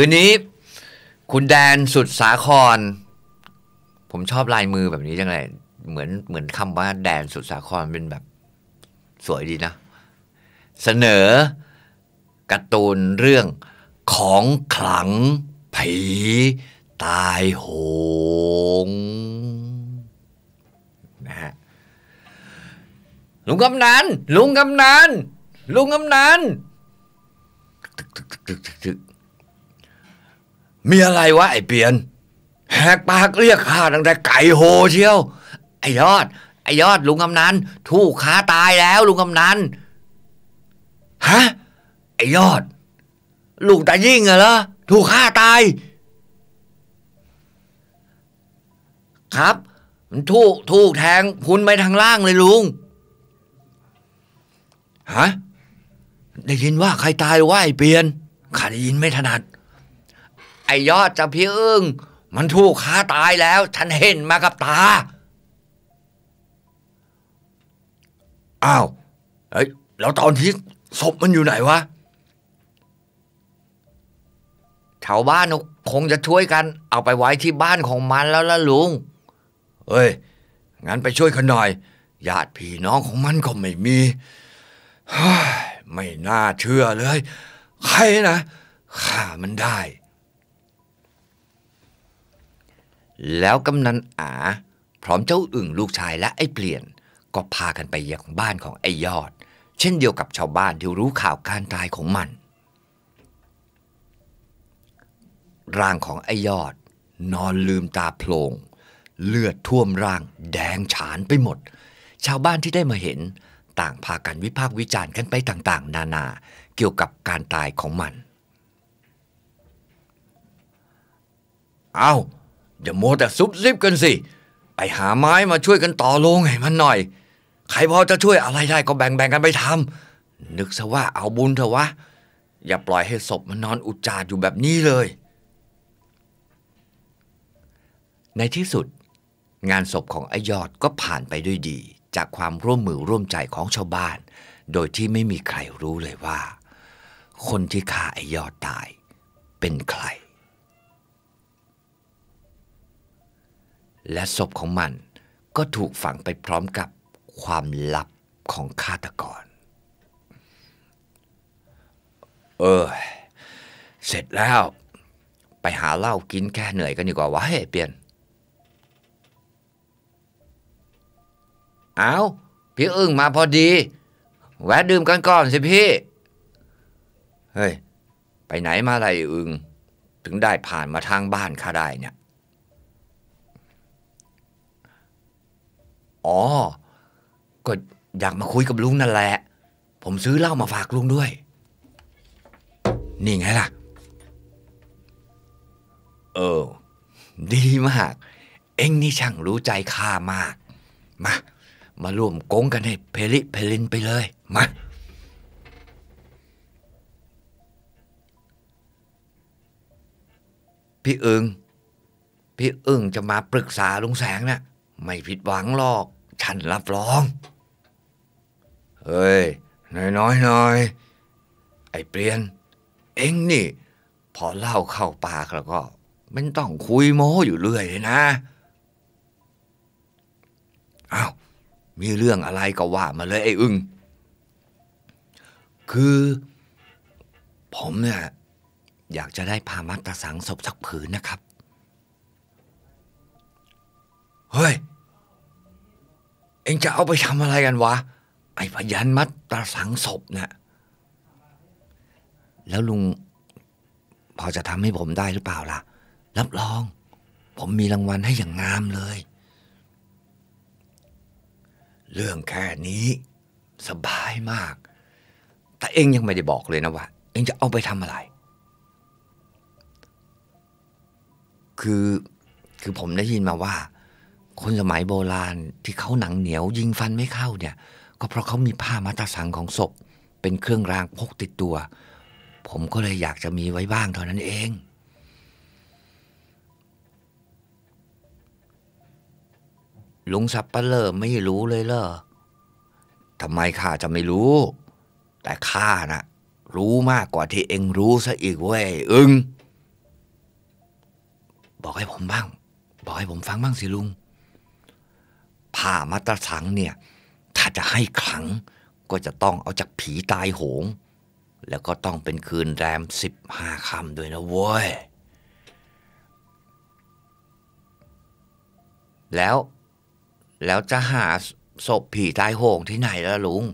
คืนนี้คุณแดนสุดสาคร ผมชอบลายมือแบบนี้จังเลยเหมือนเหมือนคำว่าแดนสุดสาครเป็นแบบ สวยดีนะ เสนอการ์ตูนเรื่องของขลัง ผี ตาย โหงนะฮะลุงกำนันลุงกำนันลุงกำนันตึกตึกตึกตึกมีอะไรวะไอ้เปียนแหกปากเรียกข้าตั้งแต่ไก่โหเชียวไอ้ยอดไอ้ยอดลุงกำนันถูกขาตายแล้ว ลุงกำนันฮะไอ้ยอดลูกตายิ่งเหรอถูกฆ่าตาย ครับมันถูกถูกแทงพุนไปทางล่าง เลยลุงฮะได้ยินว่า ใครตายว่าไอ้เปียนข้าได้ยินไม่ถนัดไอยอดจะพี่อึ้งมันถูกฆ่าตายแล้ว ฉันเห็นมากับตา อ้าวเฮ้ยแล้วตอนที่ศพมันอยู่ไหนวะชาวบ้านคงจะช่วยกัน เอาไปไว้ที่บ้านของมันแล้วล่ะลุง เอ้ยงั้นไปช่วยกันหน่อยญาติพี่น้องของมันก็ไม่มี ไม่น่าเชื่อเลย ใครนะฆ่ามันได้แล้วกำนันอาพร้อมเจ้าอึ่งลูกชายและไอ้เปลี่ยน ก็พากันไปยังบ้านของไอ้ยอด เช่นเดียวกับชาวบ้านที่รู้ข่าวการตายของมันร่างของไอ้ยอด นอนลืมตาโพลงเลือดท่วมร่างแดงฉานไปหมด ชาวบ้านที่ได้มาเห็นต่างพากันวิพากษ์วิจารณ์กันไปต่างๆ นานาเกี่ยวกับการตายของมัน เอา้าอย่ามัวแต่ซุบซิบกันสิ ไปหาไม้มาช่วยกันต่อโลงให้มันหน่อย ใครพอจะช่วยอะไรได้ก็แบ่งๆกันไปทำนึกซะว่าเอาบุญเถอะวะ อย่าปล่อยให้ศพมันนอนอุจจารอยู่แบบนี้เลย ในที่สุด งานศพของไอยอดก็ผ่านไปด้วยดีจากความร่วมมือร่วมใจของชาวบ้าน โดยที่ไม่มีใครรู้เลยว่า คนที่ฆ่าไอยอดตายเป็นใครและศพของมันก็ถูกฝังไปพร้อมกับความลับของฆาตกร เออเสร็จแล้ว ไปหาเหล้ากินแค่เหนื่อยกันดีกว่าวะเฮ้เปลี่ยน เอาพี่อึ้งมาพอดี แวะดื่มกันก่อนสิพี่ เฮ้ย ไปไหนมาอะไรอึง ถึงได้ผ่านมาทางบ้านข้าได้เนี่ยอ๋อ ก็อยากมาคุยกับลุงนั่นแหละ ผมซื้อเหล้ามาฝากลุงด้วย นี่ไงล่ะ เออ ดีมาก เอ็งนี่ช่างรู้ใจข้ามาก มา มาร่วมกงกันให้เพลิเพลินไปเลย มา พี่เอิงพี่เอิงจะมาปรึกษาลุงแสงนะ่ะไม่ผิดหวังหรอกฉันรับรอง เฮ้ย น้อยๆหน่อย ไอ้เปลี่ยน เอ็งนี่ พอเล่าเข้าปากแล้วก็มันต้องคุยโม้อยู่เรื่อยนะอา้าว มีเรื่องอะไรก็ว่ามาเลยไอ้อึง คือ ผมเนี่ย อยากจะได้พามัตตสังศพสักผืนนะครับ เฮ้ยเองจะเอาไปทำอะไรกันวะไอพยันมัดตาสังศพนะ่ะแล้วลุง พอจะทำให้ผมได้หรือเปล่าล่ะรับรอง ผมมีรางวัลให้อย่างงามเลย เรื่องแค่นี้สบายมาก แต่เองยังไม่ได้บอกเลยนะว่า เองจะเอาไปทำอะไร คือคือผมได้ยินมาว่าคนสมัยโบราณที่เขาหนังเหนียว ยิงฟันไม่เข้าเนี่ย ก็เพราะเขามีผ้ามัตสังของศพเป็นเครื่องรางพกติดตัว ผมก็เลยอยากจะมีไว้บ้างเท่านั้นเอง ลุงสับปะเลอไม่รู้เลยเหรอทำไมข้าจะไม่รู้ แต่ข้านะ่ะ รู้มากกว่าที่เองรู้ซะอีกเว้ยอึงบอกให้ผมบ้าง บอกให้ผมฟังบ้างสิลุงผ่ามัตรสังเนี่ย ถ้าจะให้ขลังก็จะต้องเอาจากผีตายโหง แล้วก็ต้องเป็นคืนแรมสิบห้าคำด้วยนะเว้ยแล้วแล้วจะหาศพผีตายโหงที่ไหนล่ะลุง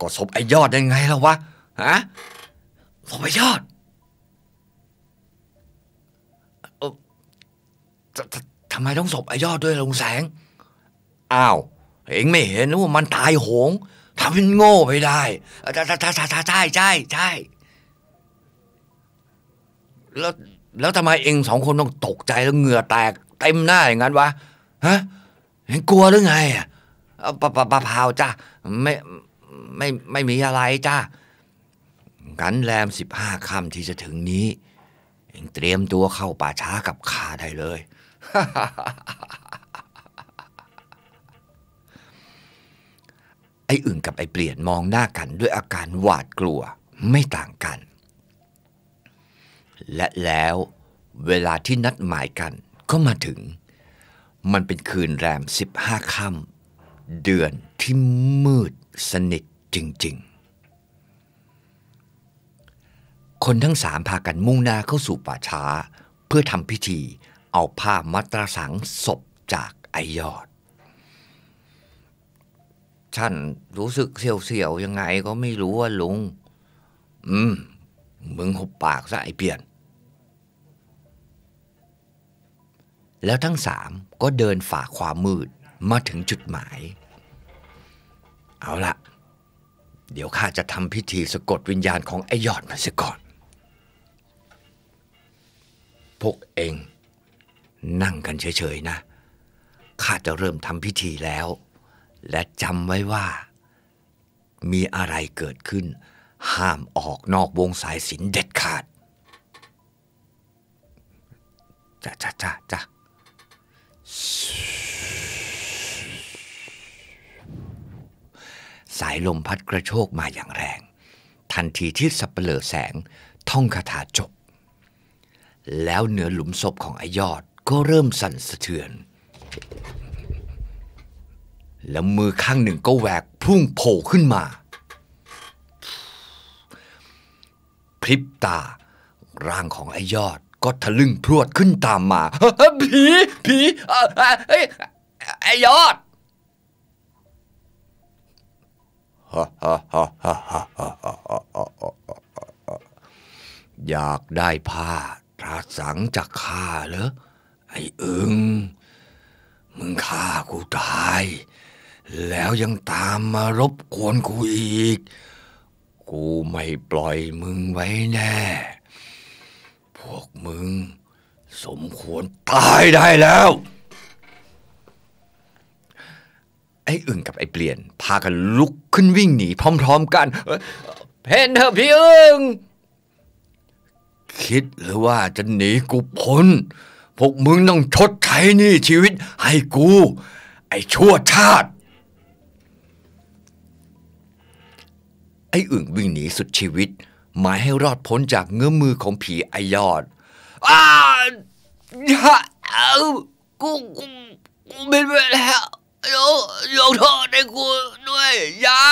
ก็ศพไอยอดยังไงล่ะวะฮะศพไอยอดทำไมต้องศพไอยอดด้วยลุงแสงอ้าว เองไม่เห็นว่ามันตายโหงทำเป็นโง่ไปได้ใช่ใช่ใช่ใช่ใช่ใช่แล้วแล้วทำไมเองสองคนต้องตกใจแล้วเหงื่อแตกเต็มหน้าอย่างนั้นวะฮะเห็นกลัวหรือไงอ่ะปะปะปะพาวจ้าไม่ไม่ไม่มีอะไรจ้ากันแรมสิบห้าคำที่จะถึงนี้ เองเตรียมตัวเข้าป่าช้ากับข้าได้เลยไอ้อึ่งกับไอ้เปลี่ยนมองหน้ากันด้วยอาการหวาดกลัวไม่ต่างกัน และแล้วเวลาที่นัดหมายกันก็มาถึง มันเป็นคืนแรมสิบห้าค่ำเดือนที่มืดสนิทจริงๆ คนทั้งสามพากันมุ่งหน้าเข้าสู่ป่าช้า เพื่อทำพิธีเอาผ้ามัตราสังศพจากไอยอดฉันรู้สึกเสียวๆยังไงก็ไม่รู้ว่าลุง อืมมึงหุบปากซะไอเปลี่ยน แล้วทั้งสามก็เดินฝ่าความมืดมาถึงจุดหมาย เอาละ เดี๋ยวข้าจะทำพิธีสะกดวิญญาณของไอยอดมันซสก่อน พวกเองนั่งกันเฉยๆนะ ข้าจะเริ่มทำพิธีแล้วและจำไว้ว่า มีอะไรเกิดขึ้น ห้ามออกนอกวงสายสินเด็ดขาดจ้าจ้าจ้าจ้าสายลมพัดกระโชกมาอย่างแรง ทันทีที่สับเปลือแสง ท่องคาถาจบ แล้วเหนือหลุมศพของอยอดก็เริ่มสั่นสะเทือนแล้วมือข้างหนึ่งก็แหวกพุ่งโผล่ขึ้นมา พริบตาร่างของไอ้ยอดก็ทะลึ่งพรวดขึ้นตามมา ผี ผี ไอ้ยอดอยากได้ผ้าตราสังจากข้าเหรอ ไอ้เอิงมึงฆ่ากูตายแล้วยังตามมารบกวนกูอีก กูไม่ปล่อยมึงไว้แน่ พวกมึงสมควรตายได้แล้ว ไอ้อึ่งกับไอ้เปลี่ยน พากันลุกขึ้นวิ่งหนีพร้อมๆกัน เพนเธอพี่อึ่งคิดหรือว่าจะหนีกูพ้น พวกมึงต้องชดใช้นี่ชีวิตให้กู ไอ้ชั่วชาติไอ้อึ่งวิ่งหนีสุดชีวิต หมายให้รอดพ้นจากเงื้อมือของผีไอยอดอ้าเอากูกูกูเป็นเวแล้วยกยกโทษให้กูด้วยยา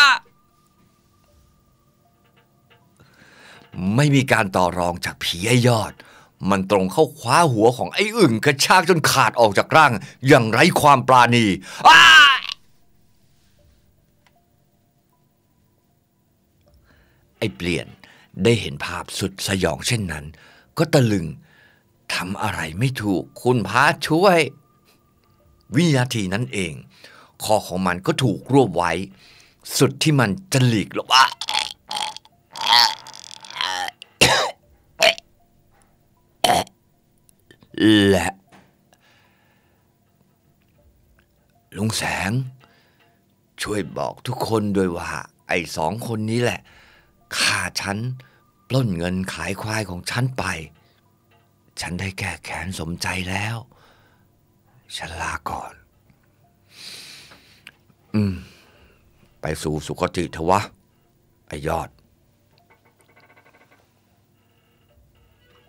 ไม่มีการต่อรองจากผีไอยอด มันตรงเข้าคว้าหัวของไอ้อึ่งกระชากจนขาดออกจากร่างอย่างไร้ความปราณีอ้าไอ้เปลี่ยนได้เห็นภาพสุดสยองเช่นนั้น ก็ตะลึงทำอะไรไม่ถูกคุณพระช่วย วินาทีนั้นเองคอของมันก็ถูกรวบไว้ สุดที่มันจะหลีกหรออะและ ลุงแสง ช่วยบอกทุกคนด้วยว่า ไอ้สองคนนี้แหละฆ่าฉันปล้นเงินขายควายของฉันไป ฉันได้แก้แค้นสมใจแล้ว ฉันลาก่อน อืมไปสู่สุคติเถอะวะไอยอด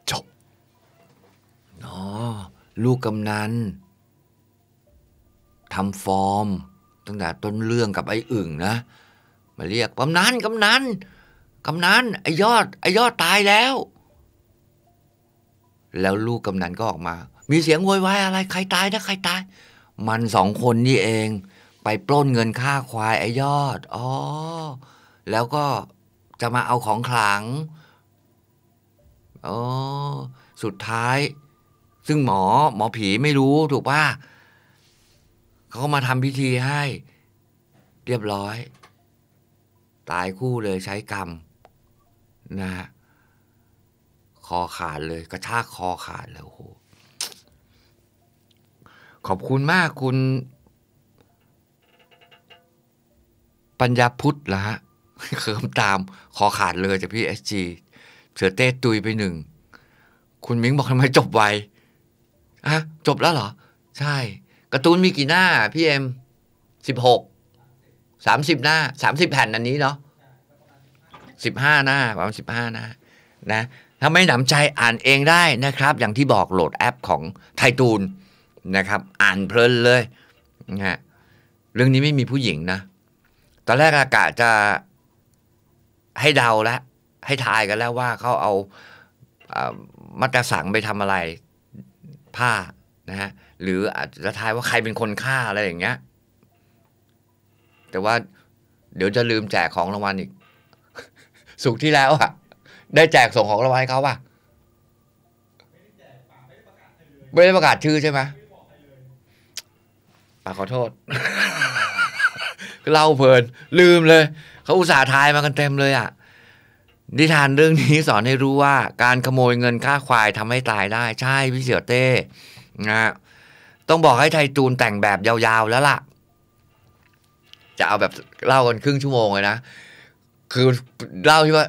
จบนอลูกกำนันทำฟอร์ม ตั้งแต่ต้นเรื่องกับไอ้อึ่งนะ มาเรียกกำนันกำนันกำนันไอยอดไอยอดตายแล้ว แล้วลูกกำนันก็ออกมา มีเสียงโวยวายอะไร ใครตายนะ ใครตาย มันสองคนนี่เอง ไปปล้นเงินค่าควายไอยอดอ๋อแล้วก็จะมาเอาของขลังอ๋อสุดท้าย ซึ่งหมอ หมอผีไม่รู้ถูกป่ะเขามาทำพิธีให้ เรียบร้อย ตายคู่เลยใช้กรรมนะฮะคอขาดเลย กระชากคอขาดเลยโอ้โหขอบคุณมากคุณ ปัญญาพุทธละฮะเคิมตาม คอขาดเลยจากพี่เอสจีเสือเต้ตุยไปหนึ่ง คุณมิงบอกทำไมจบไวอะจบแล้วเหรอ ใช่การ์ตูนมีกี่หน้าพี่เอ็มสิบหกสามสิบหน้าสามสิบแผ่นอันนี้เนาะสิบห้าหน้าประมาณสิบห้าหน้านะ ถ้าไม่หนำใจอ่านเองได้นะครับ อย่างที่บอกโหลดแอปของไทตูนนะครับอ่านเพลินเลยนะฮะเรื่องนี้ไม่มีผู้หญิงนะ ตอนแรกอากาศจะให้เดาแล้ว ให้ทายกันแล้วว่าเขาเอามัตสังไปทำอะไรผ้านะฮะหรืออาจจะทายว่าใครเป็นคนฆ่าอะไรอย่างเงี้ย แต่ว่าเดี๋ยวจะลืมแจกของรางวัลอีกสุกที่แล้วอะได้แจกส่งของรางวัลให้เขาป่ะ ไม่ได้ประกาศชื่อใช่ไหมปาขอโทษเล่าเพลินลืมเลยเขาอุตส่าห์ทายมากันเต็มเลยอะ่ะนิทานเรื่องนี้สอนให้รู้ว่า การขโมยเงินค่าควายทำให้ตายได้ ใช่พี่เสี่ยวเต้นะต้องบอกให้ไทจูนแต่งแบบยาวๆแล้วล่ะ จะเอาแบบเล่ากันครึ่งชั่วโมงเลยนะคือเล่าที่ว่า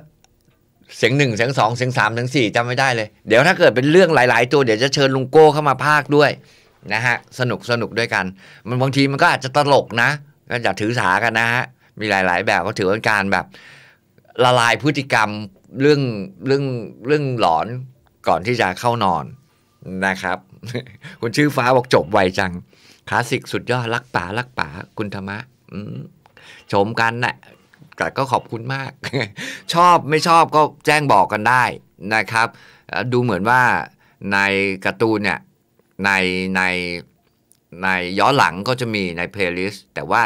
เสียงหนึ่งเสียงสองเสียงสามเสียงสี่จำไม่ได้เลย เดี๋ยวถ้าเกิดเป็นเรื่องหลาย ๆ ตัวเดี๋ยวจะเชิญลุงโก้เข้ามาภาคด้วย นะฮะ สนุกสนุกด้วยกัน มันบางทีมันก็อาจจะตลกนะ ก็อย่าถือสา กันนะฮะ มีหลาย ๆ แบบก็ถือเป็นการแบบ ละลายพฤติกรรม เรื่อง เรื่องเรื่องหลอนก่อนที่จะเข้านอนนะครับคุณชื่อฟ้าบอกจบไวจังคลาสสิกสุดยอดรักป่ารักป่าคุณธรรมะชมกันนหะแต่ก็ขอบคุณมาก ชอบไม่ชอบก็แจ้งบอกกันได้นะครับ ดูเหมือนว่าในการ์ตูนเนี่ย ใน ในในย้อนหลังก็จะมีในเพลย์ลิสต์แต่ว่า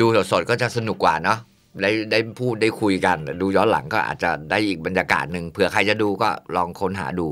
ดูสดๆก็จะสนุกกว่าเนาะได้ได้พูดได้คุยกัน ดูย้อนหลังก็อาจจะได้อีกบรรยากาศหนึ่งเผื่อใครจะดูก็ลองค้นหาดู